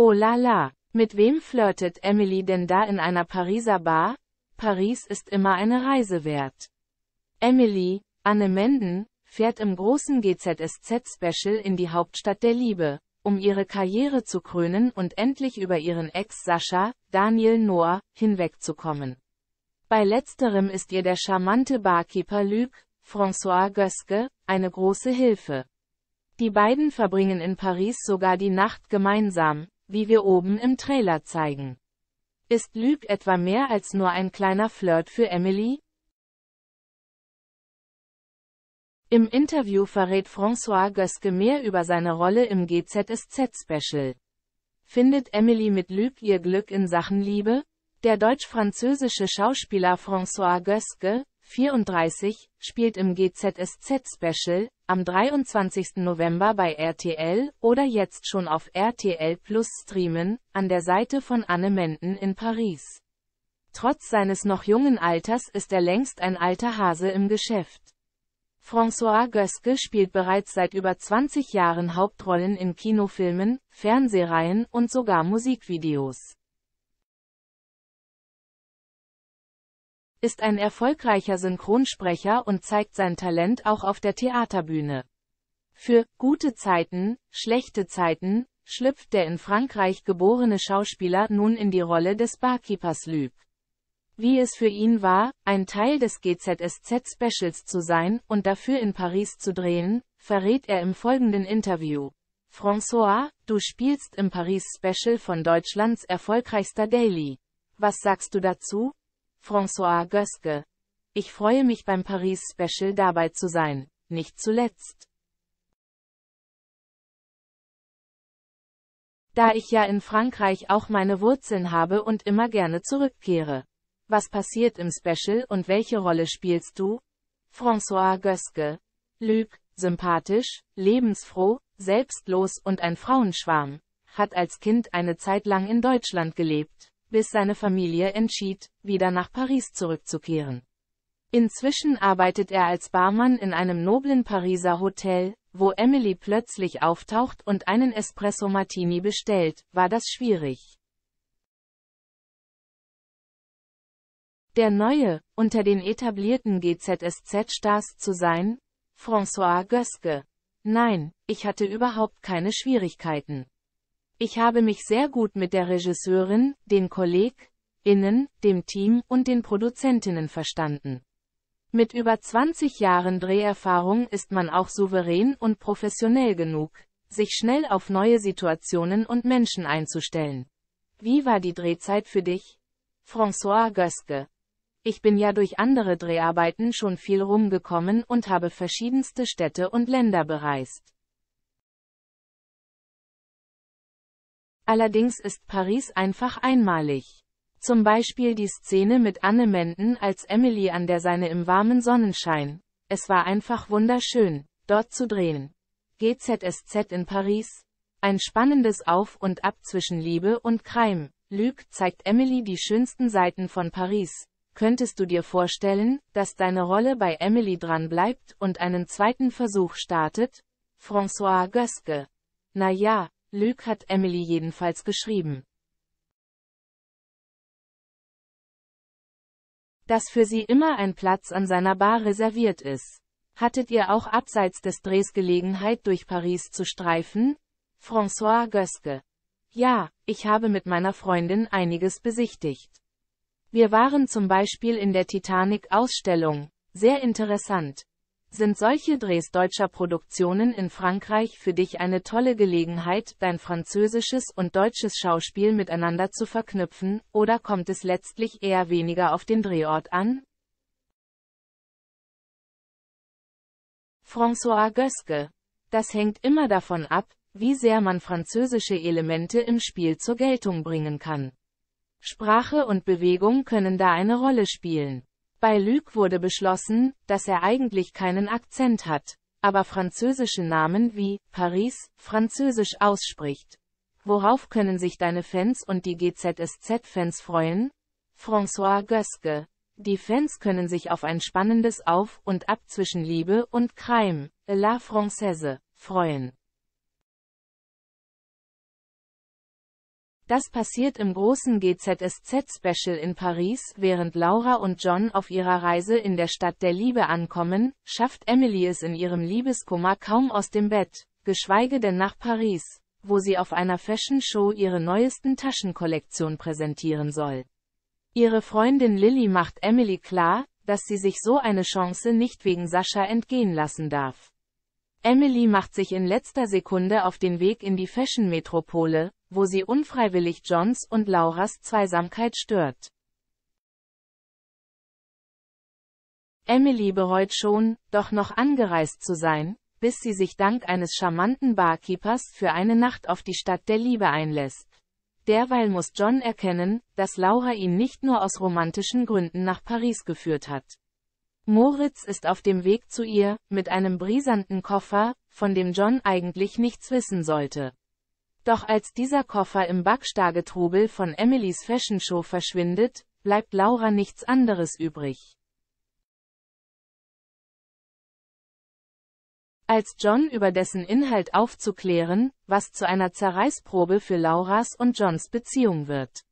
Oh la la, mit wem flirtet Emily denn da in einer Pariser Bar? Paris ist immer eine Reise wert. Emily, Anne Menden, fährt im großen GZSZ-Special in die Hauptstadt der Liebe, um ihre Karriere zu krönen und endlich über ihren Ex Sascha, Daniel Noah, hinwegzukommen. Bei letzterem ist ihr der charmante Barkeeper Luc, François Göske, eine große Hilfe. Die beiden verbringen in Paris sogar die Nacht gemeinsam, wie wir oben im Trailer zeigen. Ist Luke etwa mehr als nur ein kleiner Flirt für Emily? Im Interview verrät François Göske mehr über seine Rolle im GZSZ-Special. Findet Emily mit Luc ihr Glück in Sachen Liebe? Der deutsch-französische Schauspieler François Göske, 34, spielt im GZSZ-Special am 23. November bei RTL oder jetzt schon auf RTL Plus streamen, an der Seite von Anne Menden in Paris. Trotz seines noch jungen Alters ist er längst ein alter Hase im Geschäft. François Göske spielt bereits seit über 20 Jahren Hauptrollen in Kinofilmen, Fernsehreihen und sogar Musikvideos. ist ein erfolgreicher Synchronsprecher und zeigt sein Talent auch auf der Theaterbühne. Für gute Zeiten, schlechte Zeiten schlüpft der in Frankreich geborene Schauspieler nun in die Rolle des Barkeepers Lüb. Wie es für ihn war, ein Teil des GZSZ-Specials zu sein und dafür in Paris zu drehen, verrät er im folgenden Interview. François, du spielst im Paris-Special von Deutschlands erfolgreichster Daily. Was sagst du dazu? François Göske. Ich freue mich beim Paris-Special dabei zu sein, nicht zuletzt. Da ich ja in Frankreich auch meine Wurzeln habe und immer gerne zurückkehre. Was passiert im Special und welche Rolle spielst du? François Göske. Lüg, sympathisch, lebensfroh, selbstlos und ein Frauenschwarm. Hat als Kind eine Zeit lang in Deutschland gelebt bis seine Familie entschied, wieder nach Paris zurückzukehren. Inzwischen arbeitet er als Barmann in einem noblen Pariser Hotel, wo Emily plötzlich auftaucht und einen Espresso Martini bestellt, war das schwierig. Der neue, unter den etablierten GZSZ-Stars zu sein? François Göske. Nein, ich hatte überhaupt keine Schwierigkeiten. Ich habe mich sehr gut mit der Regisseurin, den KollegInnen, dem Team und den Produzentinnen verstanden. Mit über 20 Jahren Dreherfahrung ist man auch souverän und professionell genug, sich schnell auf neue Situationen und Menschen einzustellen. Wie war die Drehzeit für dich? François Göske. Ich bin ja durch andere Dreharbeiten schon viel rumgekommen und habe verschiedenste Städte und Länder bereist. Allerdings ist Paris einfach einmalig. Zum Beispiel die Szene mit Anne Menden als Emily an der Seine im warmen Sonnenschein. Es war einfach wunderschön, dort zu drehen. GZSZ in Paris. Ein spannendes Auf und Ab zwischen Liebe und Crime. Luc zeigt Emily die schönsten Seiten von Paris. Könntest du dir vorstellen, dass deine Rolle bei Emily dran bleibt und einen zweiten Versuch startet? François Göske. Na ja, Luke hat Emily jedenfalls geschrieben. dass für sie immer ein Platz an seiner Bar reserviert ist. Hattet ihr auch abseits des Drehs Gelegenheit durch Paris zu streifen? François Göske. Ja, ich habe mit meiner Freundin einiges besichtigt. Wir waren zum Beispiel in der Titanic-Ausstellung, sehr interessant. Sind solche Drehs deutscher Produktionen in Frankreich für dich eine tolle Gelegenheit, dein französisches und deutsches Schauspiel miteinander zu verknüpfen, oder kommt es letztlich eher weniger auf den Drehort an? François Göske. Das hängt immer davon ab, wie sehr man französische Elemente im Spiel zur Geltung bringen kann. Sprache und Bewegung können da eine Rolle spielen. Bei Luc wurde beschlossen, dass er eigentlich keinen Akzent hat, aber französische Namen wie Paris französisch ausspricht. Worauf können sich deine Fans und die GZSZ-Fans freuen? François Göske. Die Fans können sich auf ein spannendes Auf und Ab zwischen Liebe und Crime, La Française, freuen. Das passiert im großen GZSZ-Special in Paris, während Laura und John auf ihrer Reise in der Stadt der Liebe ankommen, schafft Emily es in ihrem Liebeskummer kaum aus dem Bett, geschweige denn nach Paris, wo sie auf einer Fashion-Show ihre neuesten Taschenkollektion präsentieren soll. Ihre Freundin Lily macht Emily klar, dass sie sich so eine Chance nicht wegen Sascha entgehen lassen darf. Emily macht sich in letzter Sekunde auf den Weg in die Fashion-Metropole, wo sie unfreiwillig Johns und Lauras Zweisamkeit stört. Emily bereut schon, doch noch angereist zu sein, bis sie sich dank eines charmanten Barkeepers für eine Nacht auf die Stadt der Liebe einlässt. Derweil muss John erkennen, dass Laura ihn nicht nur aus romantischen Gründen nach Paris geführt hat. Moritz ist auf dem Weg zu ihr, mit einem brisanten Koffer, von dem John eigentlich nichts wissen sollte. Doch als dieser Koffer im Backstagetrubel von Emilys Fashionshow verschwindet, bleibt Laura nichts anderes übrig. Als John über dessen Inhalt aufzuklären, was zu einer Zerreißprobe für Lauras und Johns Beziehung wird.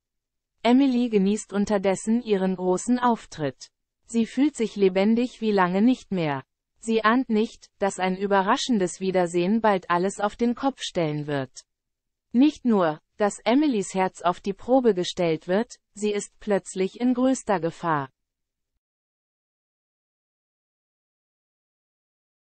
Emily genießt unterdessen ihren großen Auftritt. Sie fühlt sich lebendig wie lange nicht mehr. Sie ahnt nicht, dass ein überraschendes Wiedersehen bald alles auf den Kopf stellen wird. Nicht nur, dass Emilys Herz auf die Probe gestellt wird, sie ist plötzlich in größter Gefahr.